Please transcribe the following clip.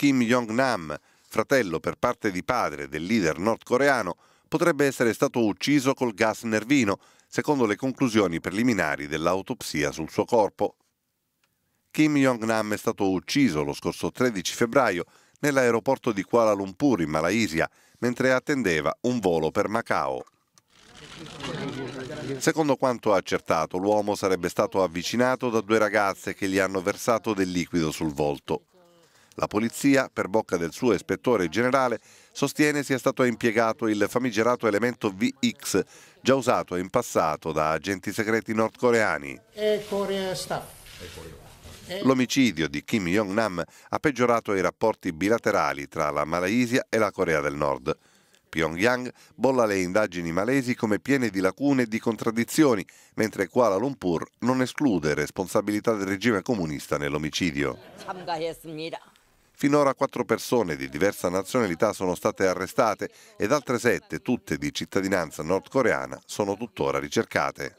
Kim Jong-nam, fratello per parte di padre del leader nordcoreano, potrebbe essere stato ucciso col gas nervino, secondo le conclusioni preliminari dell'autopsia sul suo corpo. Kim Jong-nam è stato ucciso lo scorso 13 febbraio nell'aeroporto di Kuala Lumpur in Malaysia mentre attendeva un volo per Macao. Secondo quanto accertato, l'uomo sarebbe stato avvicinato da due ragazze che gli hanno versato del liquido sul volto. La polizia, per bocca del suo ispettore generale, sostiene sia stato impiegato il famigerato elemento VX, già usato in passato da agenti segreti nordcoreani. L'omicidio di Kim Jong-nam ha peggiorato i rapporti bilaterali tra la Malaysia e la Corea del Nord. Pyongyang bolla le indagini malesi come piene di lacune e di contraddizioni, mentre Kuala Lumpur non esclude responsabilità del regime comunista nell'omicidio. Finora quattro persone di diversa nazionalità sono state arrestate ed altre sette, tutte di cittadinanza nordcoreana, sono tuttora ricercate.